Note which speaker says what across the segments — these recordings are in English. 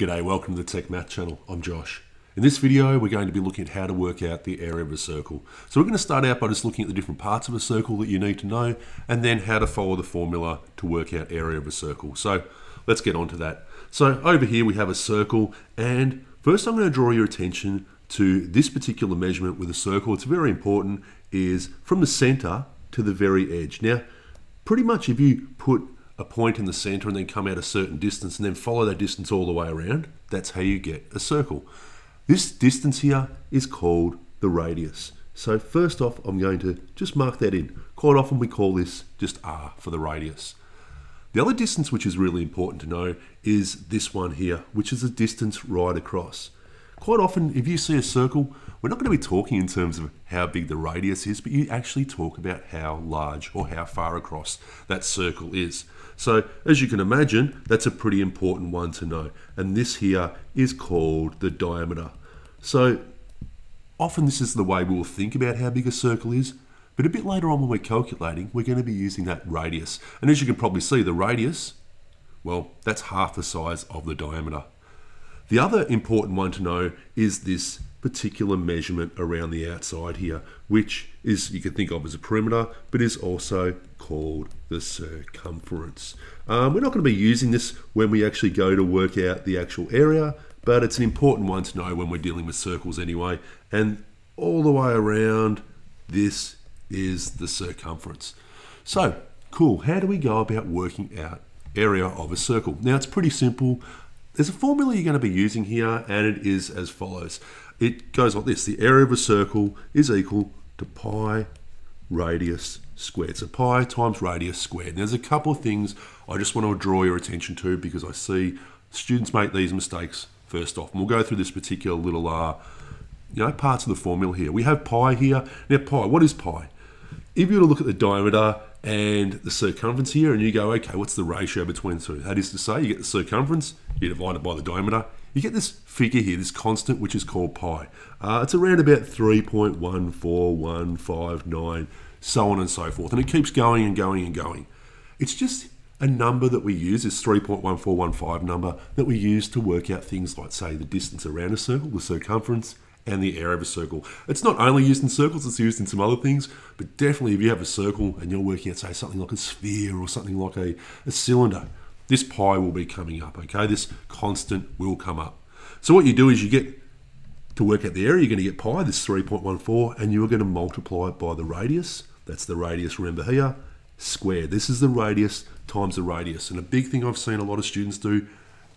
Speaker 1: G'day, welcome to the Tech Math channel. I'm Josh. In this video, we're going to be looking at how to work out the area of a circle. So we're going to start out by just looking at the different parts of a circle that you need to know, and then how to follow the formula to work out area of a circle. So let's get on to that. So over here we have a circle, and first I'm going to draw your attention to this particular measurement with a circle. It's very important, is from the center to the very edge. Now, pretty much if you put a point in the center and then come out a certain distance and then follow that distance all the way around, that's how you get a circle. This distance here is called the radius. So first off, I'm going to just mark that in. Quite often we call this just R for the radius. The other distance which is really important to know is this one here, which is the distance right across quite often, if you see a circle, we're not going to be talking in terms of how big the radius is, but you actually talk about how large or how far across that circle is. So as you can imagine, that's a pretty important one to know. And this here is called the diameter. So often this is the way we will think about how big a circle is, but a bit later on when we're calculating, we're going to be using that radius. And as you can probably see, the radius, well, that's half the size of the diameter. The other important one to know is this particular measurement around the outside here, which is you can think of as a perimeter, but is also called the circumference. Um, we're not going to be using this when we actually go to work out the actual area, but it's an important one to know when we're dealing with circles anyway. And all the way around, this is the circumference. So, cool. How do we go about working out area of a circle? Now, it's pretty simple. There's a formula you're going to be using here, and it is as follows. It goes like this. The area of a circle is equal to pi radius squared. So pi times radius squared. And there's a couple of things I just want to draw your attention to because I see students make these mistakes first off. And we'll go through this particular little, uh, you know, parts of the formula here. We have pi here. Now pi, what is pi? If you were to look at the diameter, and the circumference here, and you go, okay, what's the ratio between the two? That is to say, you get the circumference, you divide it by the diameter, you get this figure here, this constant, which is called pi. Uh, it's around about 3.14159, so on and so forth, and it keeps going and going and going. It's just a number that we use, this 3.1415 number, that we use to work out things like, say, the distance around a circle, the circumference, and the area of a circle. It's not only used in circles, it's used in some other things, but definitely if you have a circle and you're working at, say, something like a sphere or something like a, a cylinder, this pi will be coming up, okay? This constant will come up. So what you do is you get to work out the area, you're going to get pi, this 3.14, and you are going to multiply it by the radius. That's the radius, remember here, squared. This is the radius times the radius. And a big thing I've seen a lot of students do,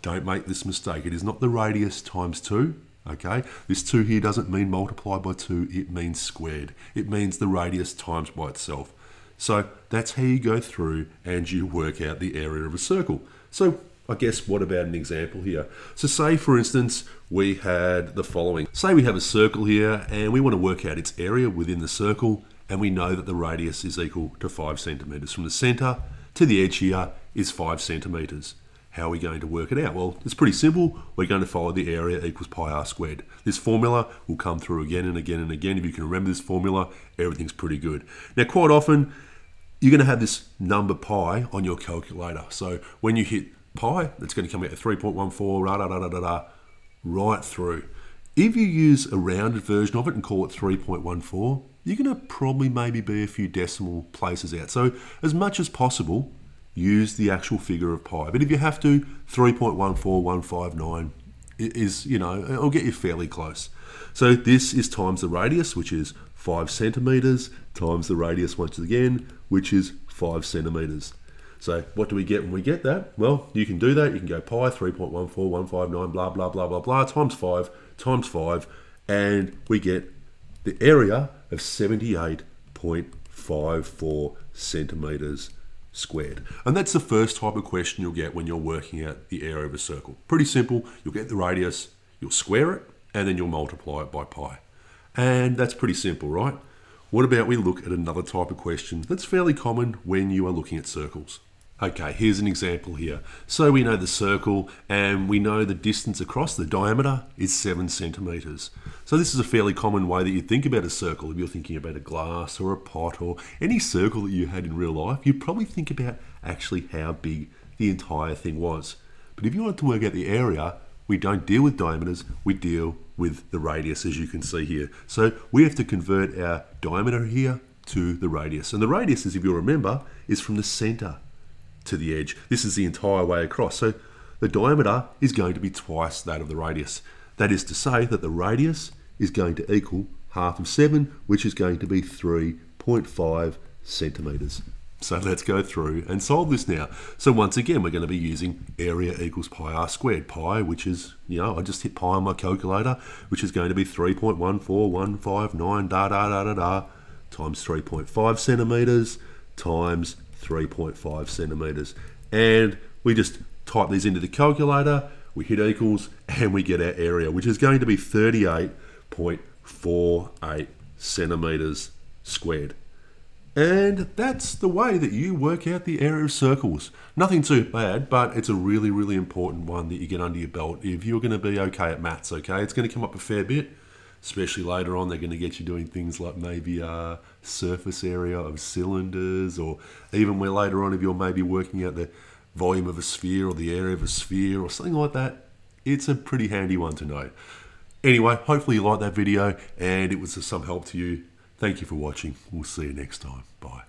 Speaker 1: don't make this mistake. It is not the radius times 2, okay? This 2 here doesn't mean multiplied by 2, it means squared. It means the radius times by itself. So that's how you go through and you work out the area of a circle. So I guess what about an example here? So say for instance, we had the following. Say we have a circle here and we want to work out its area within the circle and we know that the radius is equal to 5 centimetres. From the centre to the edge here is 5 centimetres. How are we going to work it out? Well, it's pretty simple. We're going to follow the area equals pi r squared. This formula will come through again and again and again. If you can remember this formula, everything's pretty good. Now, quite often, you're going to have this number pi on your calculator. So when you hit pi, it's going to come out at 3.14, right through. If you use a rounded version of it and call it 3.14, you're going to probably maybe be a few decimal places out. So as much as possible, use the actual figure of pi. But if you have to, 3.14159 is, you know, it'll get you fairly close. So this is times the radius, which is 5 centimeters, times the radius once again, which is 5 centimeters. So what do we get when we get that? Well, you can do that. You can go pi 3.14159, blah, blah, blah, blah, blah, times 5, times 5, and we get the area of 78.54 centimeters squared. And that's the first type of question you'll get when you're working out the area of a circle. Pretty simple, you'll get the radius, you'll square it, and then you'll multiply it by pi. And that's pretty simple, right? What about we look at another type of question that's fairly common when you are looking at circles? Okay, here's an example here. So we know the circle and we know the distance across, the diameter is seven centimeters. So this is a fairly common way that you think about a circle. If you're thinking about a glass or a pot or any circle that you had in real life, you probably think about actually how big the entire thing was. But if you want to work out the area, we don't deal with diameters, we deal with the radius as you can see here. So we have to convert our diameter here to the radius. And the radius, as if you remember, is from the center to the edge. This is the entire way across. So the diameter is going to be twice that of the radius. That is to say that the radius is going to equal half of 7, which is going to be 3.5 centimetres. So let's go through and solve this now. So once again, we're going to be using area equals pi r squared. Pi, which is, you know, I just hit pi on my calculator, which is going to be 3.14159 da da da da da times 3.5 centimetres times 3.5 centimeters. And we just type these into the calculator, we hit equals, and we get our area, which is going to be 38.48 centimeters squared. And that's the way that you work out the area of circles. Nothing too bad, but it's a really, really important one that you get under your belt if you're going to be okay at maths, okay? It's going to come up a fair bit especially later on, they're going to get you doing things like maybe a uh, surface area of cylinders, or even where later on, if you're maybe working out the volume of a sphere or the area of a sphere or something like that, it's a pretty handy one to know. Anyway, hopefully you liked that video and it was of some help to you. Thank you for watching. We'll see you next time. Bye.